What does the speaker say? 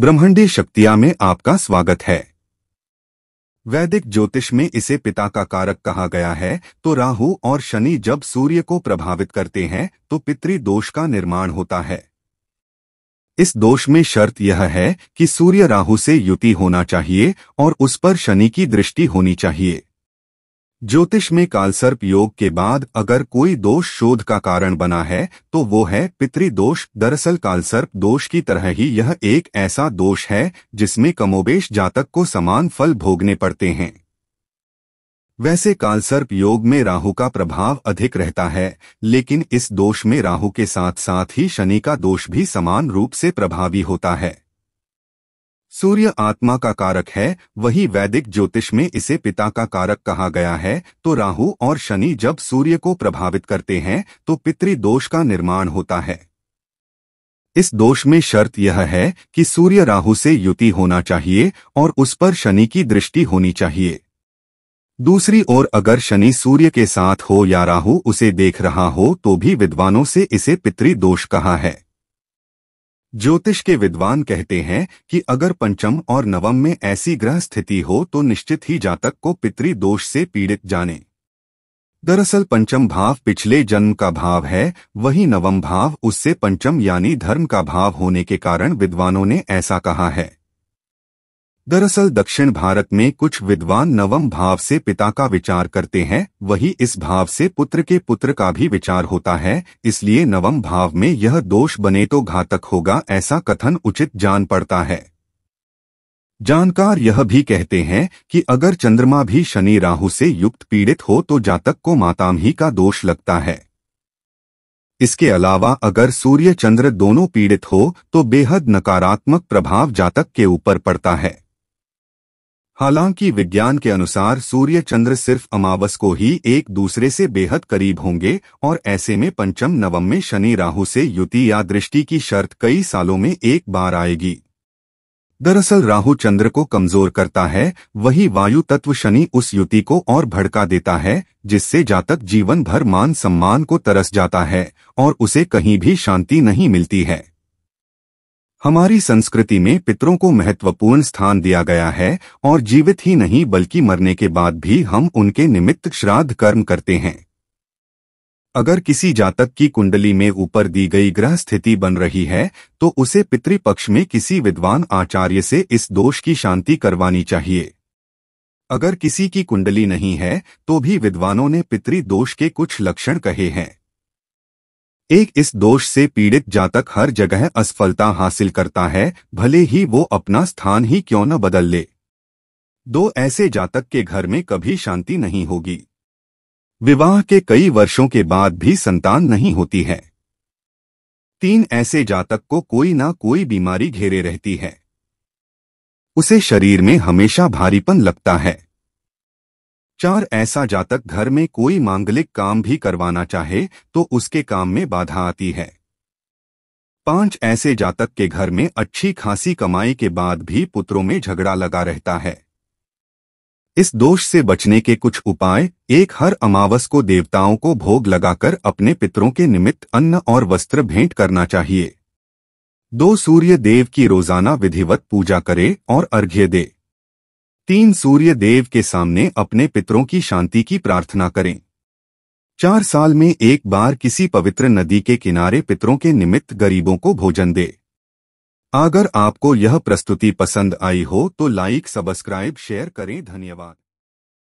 ब्रह्मंडी शक्तियां में आपका स्वागत है वैदिक ज्योतिष में इसे पिता का कारक कहा गया है तो राहु और शनि जब सूर्य को प्रभावित करते हैं तो पित्री दोष का निर्माण होता है इस दोष में शर्त यह है कि सूर्य राहु से युति होना चाहिए और उस पर शनि की दृष्टि होनी चाहिए ज्योतिष में कालसर्प योग के बाद अगर कोई दोष शोध का कारण बना है तो वो है पितृदोष दरअसल कालसर्प दोष की तरह ही यह एक ऐसा दोष है जिसमें कमोबेश जातक को समान फल भोगने पड़ते हैं वैसे कालसर्प योग में राहु का प्रभाव अधिक रहता है लेकिन इस दोष में राहु के साथ साथ ही शनि का दोष भी समान रूप से प्रभावी होता है सूर्य आत्मा का कारक है वही वैदिक ज्योतिष में इसे पिता का कारक कहा गया है तो राहु और शनि जब सूर्य को प्रभावित करते हैं तो पितृदोष का निर्माण होता है इस दोष में शर्त यह है कि सूर्य राहु से युति होना चाहिए और उस पर शनि की दृष्टि होनी चाहिए दूसरी ओर अगर शनि सूर्य के साथ हो या राहु उसे देख रहा हो तो भी विद्वानों से इसे पितृदोष कहा है ज्योतिष के विद्वान कहते हैं कि अगर पंचम और नवम में ऐसी ग्रह स्थिति हो तो निश्चित ही जातक को पितरी दोष से पीड़ित जाने दरअसल पंचम भाव पिछले जन्म का भाव है वही नवम भाव उससे पंचम यानी धर्म का भाव होने के कारण विद्वानों ने ऐसा कहा है दरअसल दक्षिण भारत में कुछ विद्वान नवम भाव से पिता का विचार करते हैं वही इस भाव से पुत्र के पुत्र का भी विचार होता है इसलिए नवम भाव में यह दोष बने तो घातक होगा ऐसा कथन उचित जान पड़ता है जानकार यह भी कहते हैं कि अगर चंद्रमा भी शनि राहु से युक्त पीड़ित हो तो जातक को माताम ही का दोष लगता है इसके अलावा अगर सूर्य चंद्र दोनों पीड़ित हो तो बेहद नकारात्मक प्रभाव जातक के ऊपर पड़ता है हालांकि विज्ञान के अनुसार सूर्य चंद्र सिर्फ अमावस को ही एक दूसरे से बेहद करीब होंगे और ऐसे में पंचम नवम में शनि राहु से युति या दृष्टि की शर्त कई सालों में एक बार आएगी दरअसल राहु चंद्र को कमजोर करता है वही वायु तत्व शनि उस युति को और भड़का देता है जिससे जातक जीवन भर मान सम्मान को तरस जाता है और उसे कहीं भी शांति नहीं मिलती है हमारी संस्कृति में पितरों को महत्वपूर्ण स्थान दिया गया है और जीवित ही नहीं बल्कि मरने के बाद भी हम उनके निमित्त श्राद्ध कर्म करते हैं अगर किसी जातक की कुंडली में ऊपर दी गई ग्रह स्थिति बन रही है तो उसे पितृपक्ष में किसी विद्वान आचार्य से इस दोष की शांति करवानी चाहिए अगर किसी की कुंडली नहीं है तो भी विद्वानों ने पितृ दोष के कुछ लक्षण कहे हैं एक इस दोष से पीड़ित जातक हर जगह असफलता हासिल करता है भले ही वो अपना स्थान ही क्यों न बदल ले दो ऐसे जातक के घर में कभी शांति नहीं होगी विवाह के कई वर्षों के बाद भी संतान नहीं होती है तीन ऐसे जातक को कोई ना कोई बीमारी घेरे रहती है उसे शरीर में हमेशा भारीपन लगता है चार ऐसा जातक घर में कोई मांगलिक काम भी करवाना चाहे तो उसके काम में बाधा आती है पांच ऐसे जातक के घर में अच्छी खासी कमाई के बाद भी पुत्रों में झगड़ा लगा रहता है इस दोष से बचने के कुछ उपाय एक हर अमावस को देवताओं को भोग लगाकर अपने पितरों के निमित्त अन्न और वस्त्र भेंट करना चाहिए दो सूर्य देव की रोजाना विधिवत पूजा करे और अर्घ्य दे तीन सूर्य देव के सामने अपने पितरों की शांति की प्रार्थना करें चार साल में एक बार किसी पवित्र नदी के किनारे पितरों के निमित्त गरीबों को भोजन दे अगर आपको यह प्रस्तुति पसंद आई हो तो लाइक सब्सक्राइब शेयर करें धन्यवाद